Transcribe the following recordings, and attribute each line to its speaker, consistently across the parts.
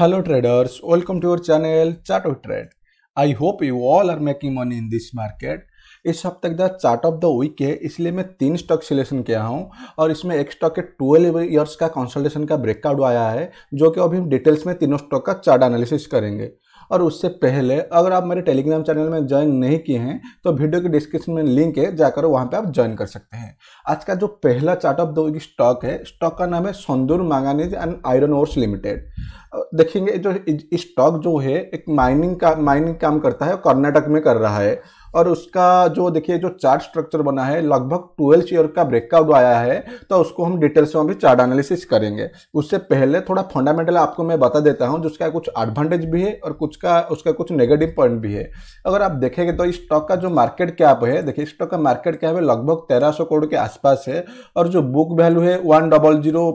Speaker 1: Hello traders, welcome to our channel Chart of Trade. I hope you all are making money in this market. इस हफ्ते का chart of the week है इसलिए मैं तीन stock selection किया हूँ और इसमें एक स्टॉक के ट्वेल्व ईयर्स का कंसल्टेशन का ब्रेकआउट आया है जो कि अभी हम डिटेल्स में तीनों स्टॉक का चार्ट एनालिसिस करेंगे और उससे पहले अगर आप मेरे टेलीग्राम चैनल में ज्वाइन नहीं किए हैं तो वीडियो के डिस्क्रिप्शन में लिंक है जाकर वहाँ पे आप ज्वाइन कर सकते हैं आज का जो पहला chart of the week stock है स्टॉक का नाम है Sandur manganese and iron ores limited देखेंगे जो स्टॉक जो है एक माइनिंग का माइनिंग काम करता है कर्नाटक में कर रहा है और उसका जो देखिए जो चार्ट स्ट्रक्चर बना है लगभग ट्वेल्व शेयर का ब्रेकआउट आया है तो उसको हम डिटेल्स में भी चार्ट एनालिसिस करेंगे उससे पहले थोड़ा फंडामेंटल आपको मैं बता देता हूँ जिसका कुछ एडवांटेज भी है और कुछ का उसका कुछ नेगेटिव पॉइंट भी है अगर आप देखेंगे तो इस स्टॉक का जो मार्केट कैप है देखिए स्टॉक का मार्केट कैप है लगभग तेरह करोड़ के आसपास है और जो बुक वैल्यू है one double zero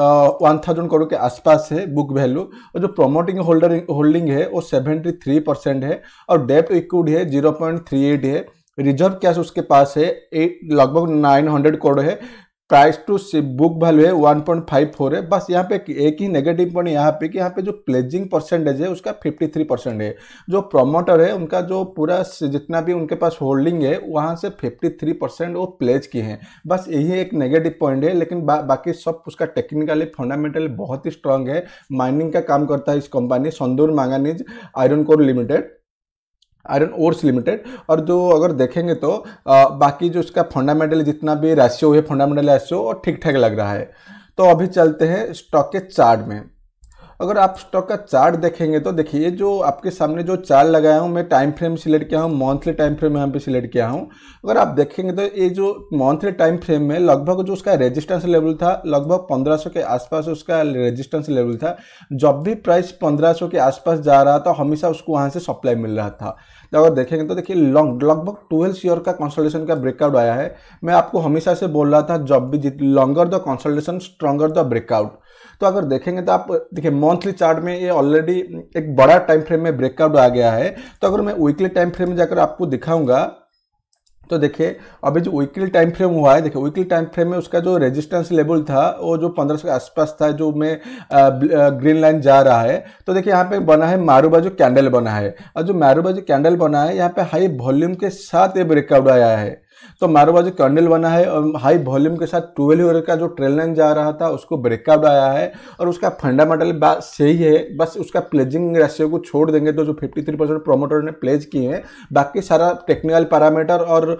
Speaker 1: one thousand crore के आसपास है बुक वैल्यू और जो प्रमोटिंग होल्डर होल्डिंग है वो सेवेंटी थ्री परसेंट है और डेप्ट इक्विटी है जीरो पॉइंट थ्री एट है रिजर्व कैश उसके पास है लगभग नाइन हंड्रेड करोड़ है प्राइस टू बुक वैल्यू है वन पॉइंट फाइव फोर है बस यहाँ पे एक ही नेगेटिव पॉइंट यहाँ पे कि यहाँ पे जो प्लेजिंग परसेंटेज है उसका फिफ्टी थ्री परसेंट है जो प्रमोटर है उनका जो पूरा जितना भी उनके पास होल्डिंग है वहाँ से फिफ्टी थ्री परसेंट वो प्लेज किए हैं बस यही एक नेगेटिव पॉइंट है लेकिन बा, बाकी सब उसका टेक्निकली फंडामेंटली बहुत ही स्ट्रांग है माइनिंग का काम करता है इस company Sandur manganese iron core limited iron ores limited और जो अगर देखेंगे तो आ, बाकी जो उसका फंडामेंटल जितना भी रेशियो है फंडामेंटल रेशियो और ठीक ठाक लग रहा है तो अभी चलते हैं स्टॉक के चार्ट में अगर आप स्टॉक का चार्ट देखेंगे तो देखिए जो आपके सामने जो चार्ट लगाया हूँ मैं टाइम फ्रेम सिलेक्ट किया हूँ मंथली टाइम फ्रेम यहाँ पे सिलेक्ट किया हूँ अगर आप देखेंगे तो ये जो मंथली टाइम फ्रेम में लगभग जो उसका रेजिस्टेंस लेवल था लगभग 1500 के आसपास उसका रेजिस्टेंस लेवल था जब भी प्राइस पंद्रह के आसपास जा रहा था हमेशा उसको वहाँ से सप्लाई मिल रहा था अगर देखेंगे तो देखिए लॉन्ग लगभग ट्वेल्व ईयर का कंसल्टेशन का ब्रेकआउट आया है मैं आपको हमेशा से बोल रहा था जब भी जित longer the consultation stronger the breakout तो अगर देखेंगे तो आप देखिए मंथली चार्ट में ये ऑलरेडी एक बड़ा टाइम फ्रेम में ब्रेकआउट आ गया है तो अगर मैं वीकली टाइम फ्रेम में जाकर आपको दिखाऊंगा तो देखिए अभी जो वीकली टाइम फ्रेम हुआ है देखिए वीकली टाइम फ्रेम में उसका जो रेजिस्टेंस लेवल था वो जो पंद्रह के आसपास था जो में ग्रीन लाइन जा रहा है तो देखिए यहाँ पे बना है मारूबा जो कैंडल बना है और जो मारूबा जो कैंडल बना है यहाँ पे हाई वॉल्यूम के साथ ये ब्रेकआउट आया है तो मारवा जो कर्नल बना है और हाई वॉल्यूम के साथ ट्वेल्व का जो ट्रेल लाइन जा रहा था उसको ब्रेकअप आया है और उसका फंडामेंटल बात सही है बस उसका प्लेजिंग रेशियो को छोड़ देंगे तो जो 53 परसेंट प्रोमोटर ने प्लेज किए हैं बाकी सारा टेक्निकल पैरामीटर और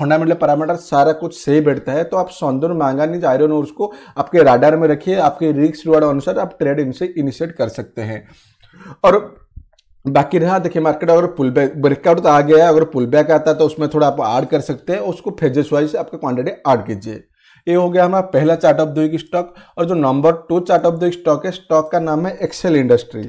Speaker 1: फंडामेंटल पैरामीटर सारा कुछ सही बैठता है तो आप सौंदर मांगानी आयरन और उसको आपके राडार में रखिए आपके रिक्स अनुसार आप ट्रेड इनसे इनिशिएट कर सकते हैं और बाकी रहा देखिए मार्केट अगर पुल बैक ब्रेकआउट तो आ गया है अगर पुल बैक आता है तो उसमें थोड़ा आप ऐड कर सकते हैं उसको फेजेस वाइज आपका क्वांटिटी ऐड कीजिए ये हो गया हमारा पहला chart of the week stock और जो number two chart of the week stock है स्टॉक का नाम है एक्सेल इंडस्ट्री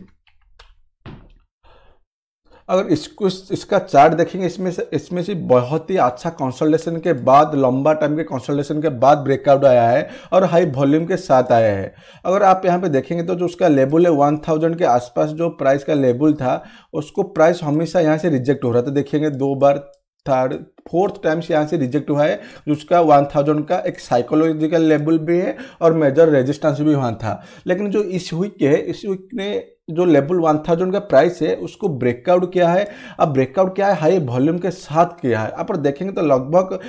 Speaker 1: अगर इसको इसका चार्ट देखेंगे इसमें से इसमें से बहुत ही अच्छा कंसल्टेशन के बाद लंबा टाइम के कंसल्टेशन के बाद ब्रेकआउट आया है और हाई वॉल्यूम के साथ आया है अगर आप यहाँ पे देखेंगे तो जो उसका लेबल है वन थाउजेंड के आसपास जो प्राइस का लेबल था उसको प्राइस हमेशा यहाँ से रिजेक्ट हो रहा था देखेंगे दो बार थर्ड फोर्थ टाइम से यहाँ से रिजेक्ट हुआ है जिसका वन थाउजेंड का एक साइकोलॉजिकल लेवल भी है और मेजर रेजिस्टेंस भी वहाँ था लेकिन जो इस वीक है इस वीक ने जो लेवल वन थाउजेंड का प्राइस है उसको ब्रेकआउट किया है अब ब्रेकआउट किया है हाई वॉल्यूम के साथ किया है आप देखेंगे तो लगभग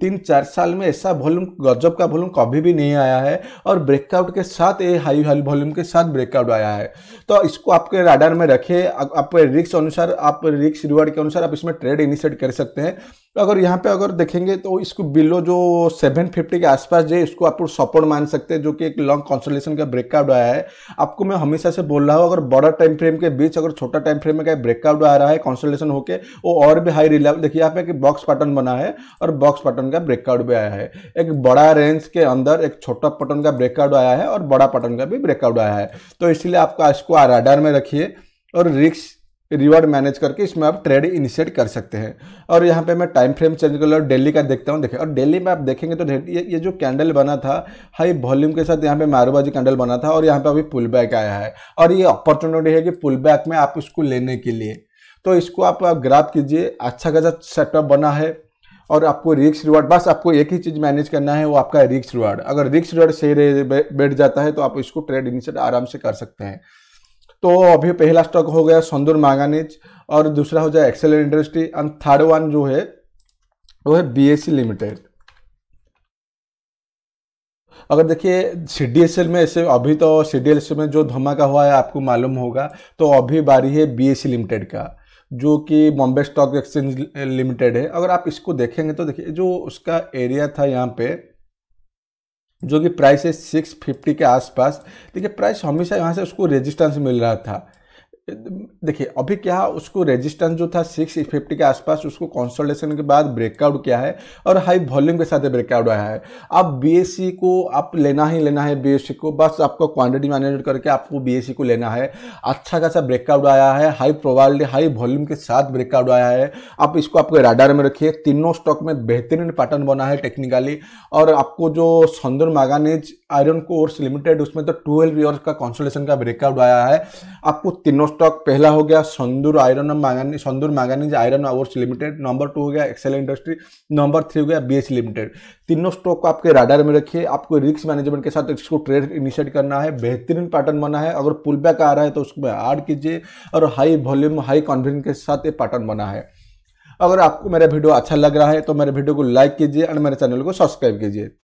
Speaker 1: तीन चार साल में ऐसा वॉल्यूम गजब का वॉल्यूम कभी भी नहीं आया है और ब्रेकआउट के साथ ये हाई हाई वॉल्यूम के साथ ब्रेकआउट आया है तो इसको आपके राडार में रखें आप रिक्स अनुसार आप रिक्स रिवार्ड के अनुसार आप इसमें ट्रेड इनिशिएट कर सकते हैं तो अगर यहाँ पे अगर देखेंगे तो इसको बिलो जो 750 के आसपास जो इसको आप सपोर्ट मान सकते हैं जो कि एक लॉन्ग कॉन्सोलेशन का ब्रेकआउट आया है आपको मैं हमेशा से बोल रहा हूँ अगर बड़ा टाइम फ्रेम के बीच अगर छोटा टाइम फ्रेम में का ब्रेकआउट आ रहा है कॉन्सोलेशन होकर वो और भी हाई रिलेवल देखिए यहाँ पे एक बॉक्स पैटर्न बना है और बॉक्स पैटर्न का ब्रेकआउट भी आया है एक बड़ा रेंज के अंदर एक छोटा पैटर्न का ब्रेकआउट आया है और बड़ा पैटर्न का भी ब्रेकआउट आया है तो इसलिए आपको इसको आराडार में रखिए और रिक्स रिवॉर्ड मैनेज करके इसमें आप ट्रेड इनिशिएट कर सकते हैं और यहाँ पे मैं टाइम फ्रेम चेंज कर और डेली का देखता हूँ देखें और डेली में आप देखेंगे तो ये, ये जो कैंडल बना था हाई वॉल्यूम के साथ यहाँ पे मारूबाजी कैंडल बना था और यहाँ पे अभी पुल बैक आया है और ये अपॉर्चुनिटी है कि पुल बैक में आप उसको लेने के लिए तो इसको आप, आप ग्राफ कीजिए अच्छा खासा सेटअप बना है और आपको रिक्स रिवार्ड बस आपको एक ही चीज़ मैनेज करना है वो आपका रिक्स रिवार्ड अगर रिक्स रिवार्ड सही बैठ जाता है तो आप इसको ट्रेड इनिशिएट आराम से कर सकते हैं तो अभी पहला स्टॉक हो गया संदूर मांगानीज और दूसरा हो जाए Excel industry and third one जो है वो है बीएससी लिमिटेड e अगर देखिए सी में ऐसे अभी तो सी में जो धमाका हुआ है आपको मालूम होगा तो अभी बारी है बीएससी लिमिटेड e का जो कि बॉम्बे स्टॉक एक्सचेंज लिमिटेड है अगर आप इसको देखेंगे तो देखिए जो उसका एरिया था यहाँ पे जो कि प्राइस है सिक्स फिफ्टी के आसपास देखिए प्राइस हमेशा यहाँ से उसको रेजिस्टेंस मिल रहा था देखिए अभी क्या उसको रेजिस्टेंस जो था सिक्स फिफ्टी के आसपास उसको कंसल्टेशन के बाद ब्रेकआउट किया है और हाई वॉल्यूम के साथ ब्रेकआउट आया है अब बी को आप लेना ही लेना है बी को बस आपको क्वांटिटी मैनेजमेंट करके आपको बी को लेना है अच्छा खासा ब्रेकआउट आया है हाई प्रोवाइल्ड हाई वॉल्यूम के साथ ब्रेकआउट आया है आप इसको आपके राडार में रखिए तीनों स्टॉक में बेहतरीन पैटर्न बना है टेक्निकली और आपको जो Sandur manganese iron ores limited उसमें तो ट्वेल्व ईयर का कंसल्टेशन का ब्रेकआउट आया है आपको तीनों स्टॉक पहला हो गया संदूर आयरन मैंगनी Sandur manganese iron ores limited number two हो गया एक्सेल इंडस्ट्री नंबर थ्री हो गया बीएच लिमिटेड तीनों स्टॉक को आपके राडार में रखिए आपको रिस्क मैनेजमेंट के साथ इसको ट्रेड इनिशिएट करना है बेहतरीन पैटर्न बना है अगर पुल बैक आ रहा है तो उसमें ऐड कीजिए और हाई वॉल्यूम हाई कॉन्फिडेंस के साथ ये पैटर्न बना है अगर आपको मेरा वीडियो अच्छा लग रहा है तो मेरे वीडियो को लाइक कीजिए और मेरे चैनल को सब्सक्राइब कीजिए